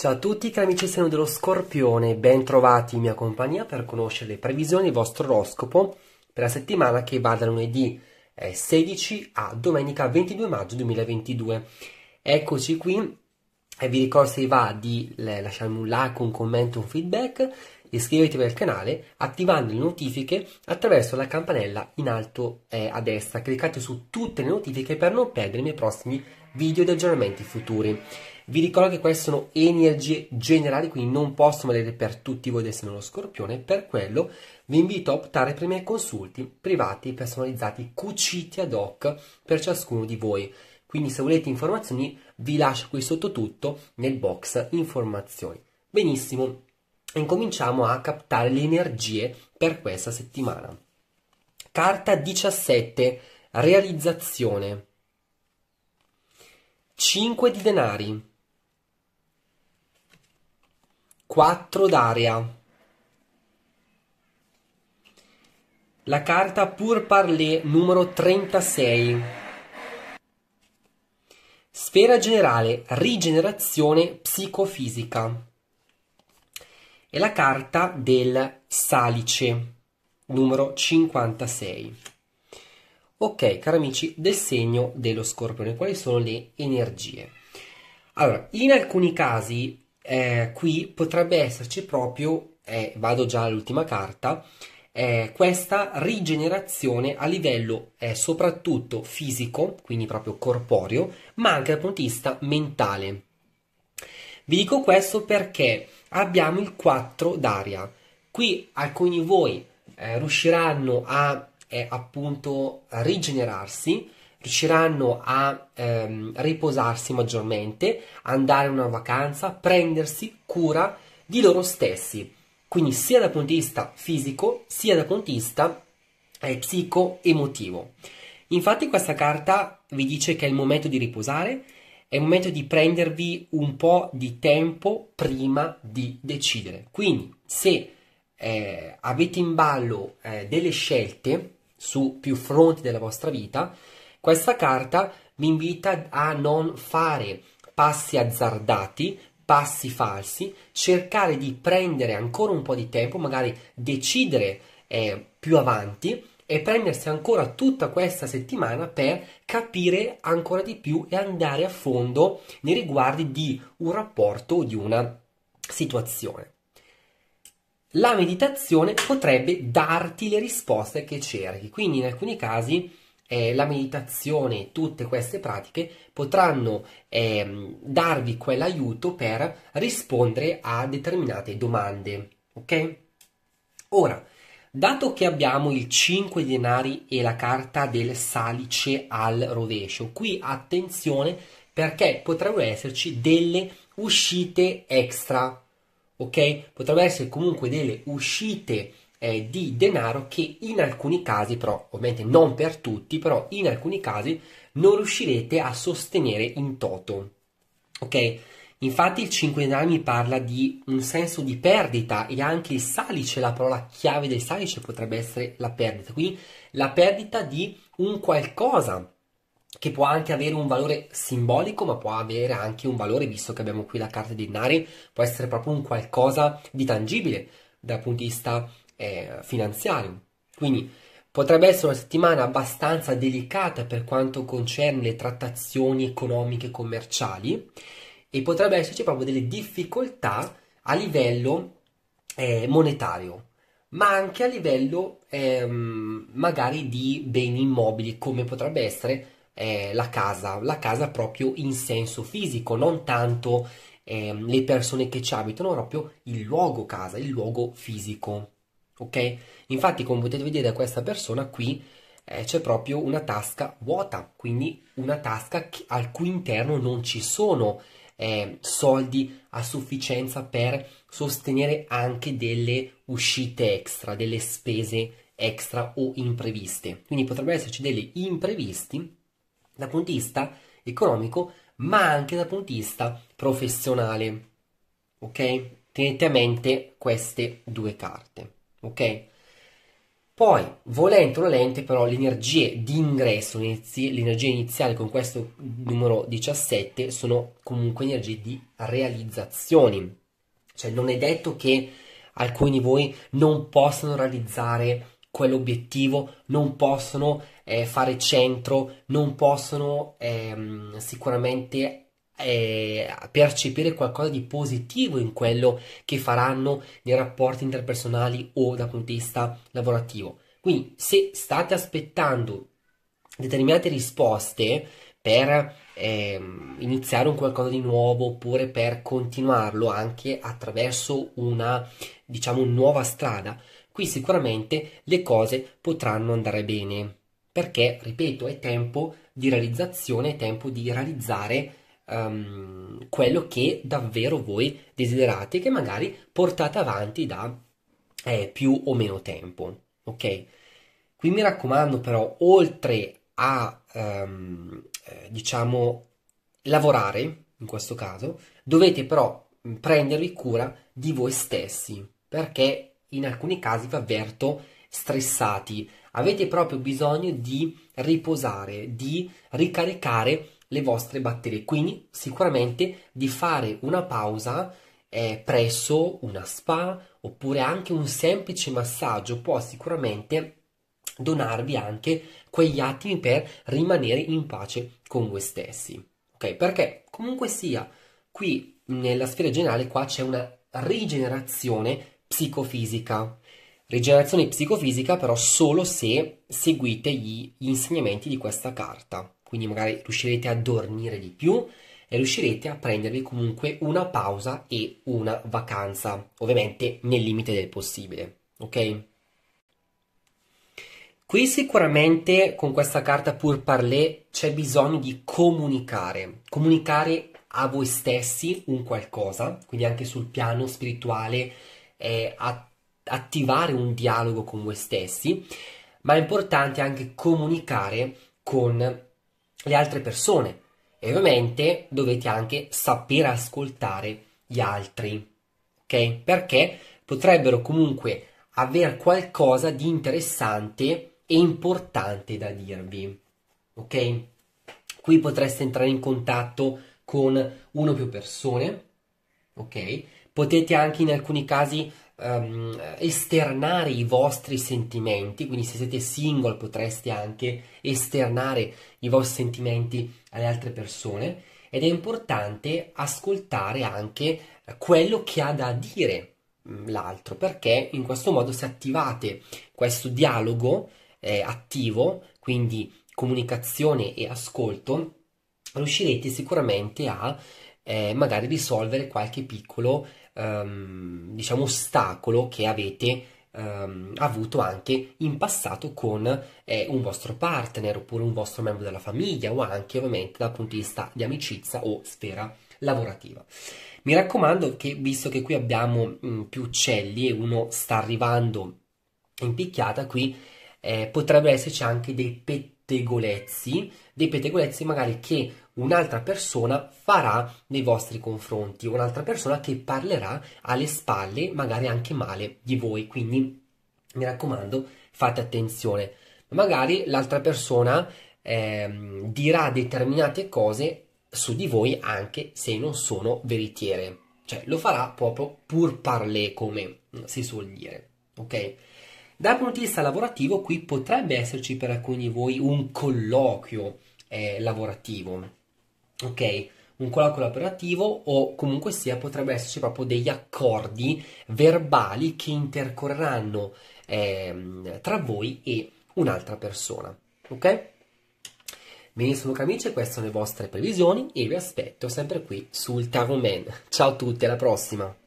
Ciao a tutti cari amici seno dello Scorpione, ben trovati in mia compagnia per conoscere le previsioni del vostro oroscopo per la settimana che va da lunedì 16 eh, a domenica 22 maggio 2022. Eccoci qui e eh, vi ricordo se vi va di lasciarmi un like, un commento, un feedback, iscrivetevi al canale attivando le notifiche attraverso la campanella in alto eh, a destra, cliccate su tutte le notifiche per non perdere i miei prossimi video di aggiornamenti futuri. Vi ricordo che queste sono energie generali, quindi non possono valere per tutti voi del segno dello scorpione, per quello vi invito a optare per i miei consulti privati personalizzati, cuciti ad hoc per ciascuno di voi. Quindi se volete informazioni vi lascio qui sotto tutto nel box informazioni. Benissimo, incominciamo a captare le energie per questa settimana. Carta 17, realizzazione. 5 di denari. 4 d'aria. La carta Pour Parler numero 36. Sfera generale, rigenerazione psicofisica. E la carta del Salice numero 56. Ok, cari amici, del segno dello scorpione, quali sono le energie? Allora, in alcuni casi eh, qui potrebbe esserci proprio, eh, vado già all'ultima carta, eh, questa rigenerazione a livello eh, soprattutto fisico, quindi proprio corporeo, ma anche dal punto di vista mentale. Vi dico questo perché abbiamo il 4 d'aria. Qui alcuni di voi eh, riusciranno a eh, appunto a rigenerarsi, riusciranno a ehm, riposarsi maggiormente, andare in una vacanza, prendersi cura di loro stessi, quindi sia dal punto di vista fisico sia dal punto di vista eh, psico-emotivo. Infatti questa carta vi dice che è il momento di riposare, è il momento di prendervi un po' di tempo prima di decidere. Quindi se eh, avete in ballo eh, delle scelte su più fronti della vostra vita, questa carta mi invita a non fare passi azzardati, passi falsi, cercare di prendere ancora un po' di tempo, magari decidere eh, più avanti e prendersi ancora tutta questa settimana per capire ancora di più e andare a fondo nei riguardi di un rapporto o di una situazione. La meditazione potrebbe darti le risposte che cerchi, quindi in alcuni casi eh, la meditazione, tutte queste pratiche potranno eh, darvi quell'aiuto per rispondere a determinate domande. Ok? Ora, dato che abbiamo il 5 denari e la carta del salice al rovescio, qui attenzione perché potrebbero esserci delle uscite extra. Ok? Potrebbero essere comunque delle uscite extra eh, di denaro che in alcuni casi, però ovviamente non per tutti, però in alcuni casi non riuscirete a sostenere in toto. Ok? Infatti il 5 denari mi parla di un senso di perdita e anche il salice, la parola chiave del salice potrebbe essere la perdita, quindi la perdita di un qualcosa che può anche avere un valore simbolico, ma può avere anche un valore, visto che abbiamo qui la carta di denari, può essere proprio un qualcosa di tangibile dal punto di vista eh, finanziario. Quindi potrebbe essere una settimana abbastanza delicata per quanto concerne le trattazioni economiche e commerciali e potrebbe esserci proprio delle difficoltà a livello eh, monetario, ma anche a livello eh, magari di beni immobili come potrebbe essere eh, la casa, la casa proprio in senso fisico, non tanto ehm, le persone che ci abitano, proprio il luogo casa, il luogo fisico ok? Infatti come potete vedere da questa persona qui eh, c'è proprio una tasca vuota, quindi una tasca che, al cui interno non ci sono eh, soldi a sufficienza per sostenere anche delle uscite extra, delle spese extra o impreviste. Quindi potrebbero esserci degli imprevisti dal punto di vista economico, ma anche dal punto di vista professionale. Ok? Tenete a mente queste due carte ok? Poi, volente o nolente, però, le energie di ingresso, l'energia iniziale con questo numero 17 sono comunque energie di realizzazioni. Cioè, non è detto che alcuni di voi non possano realizzare quell'obiettivo, non possono eh, fare centro, non possono ehm, sicuramente eh, percepire qualcosa di positivo in quello che faranno nei rapporti interpersonali o dal punto di vista lavorativo. Quindi se state aspettando determinate risposte per eh, iniziare un qualcosa di nuovo oppure per continuarlo anche attraverso una diciamo nuova strada, qui sicuramente le cose potranno andare bene perché ripeto è tempo di realizzazione, è tempo di realizzare um, quello che davvero voi desiderate, che magari portate avanti da eh, più o meno tempo. Ok? Qui mi raccomando, però, oltre a um, diciamo lavorare in questo caso, dovete però mm, prendervi cura di voi stessi perché in alcuni casi vi avverto stressati avete proprio bisogno di riposare di ricaricare le vostre batterie. Quindi sicuramente di fare una pausa eh, presso una spa oppure anche un semplice massaggio può sicuramente donarvi anche quegli attimi per rimanere in pace con voi stessi. Ok? Perché comunque sia, qui nella sfera generale qua c'è una rigenerazione psicofisica. Rigenerazione psicofisica però solo se seguite gli, gli insegnamenti di questa carta quindi magari riuscirete a dormire di più e riuscirete a prendervi comunque una pausa e una vacanza, ovviamente nel limite del possibile, ok? Qui sicuramente con questa carta pur parler c'è bisogno di comunicare, comunicare a voi stessi un qualcosa, quindi anche sul piano spirituale eh, attivare un dialogo con voi stessi, ma è importante anche comunicare con le altre persone e ovviamente dovete anche saper ascoltare gli altri, ok? Perché potrebbero comunque avere qualcosa di interessante e importante da dirvi, ok? Qui potreste entrare in contatto con una o più persone, ok? Potete anche in alcuni casi um, esternare i vostri sentimenti, quindi se siete single potreste anche esternare i vostri sentimenti alle altre persone ed è importante ascoltare anche quello che ha da dire mm, l'altro perché in questo modo se attivate questo dialogo eh, attivo, quindi comunicazione e ascolto, riuscirete sicuramente a eh, magari risolvere qualche piccolo ehm, diciamo, ostacolo che avete ehm, avuto anche in passato con eh, un vostro partner oppure un vostro membro della famiglia o anche ovviamente dal punto di vista di amicizia o sfera lavorativa. Mi raccomando che visto che qui abbiamo mh, mm, più uccelli e uno sta arrivando in picchiata, qui eh, potrebbe esserci anche dei pettegolezzi, dei pettegolezzi magari che un'altra persona farà nei vostri confronti, un'altra persona che parlerà alle spalle, magari anche male di voi. Quindi mi raccomando, fate attenzione. Magari l'altra persona eh, dirà determinate cose su di voi anche se non sono veritiere, cioè lo farà proprio pur parler come si suol dire, ok? Dal punto di vista lavorativo qui potrebbe esserci per alcuni di voi un colloquio eh, lavorativo, ok? un colloquio lavorativo o comunque sia potrebbe esserci proprio degli accordi verbali che intercorreranno eh, tra voi e un'altra persona. Ok? Benissimo camici, queste sono le vostre previsioni e vi aspetto sempre qui sul Tarot Man. Ciao a tutti, alla prossima!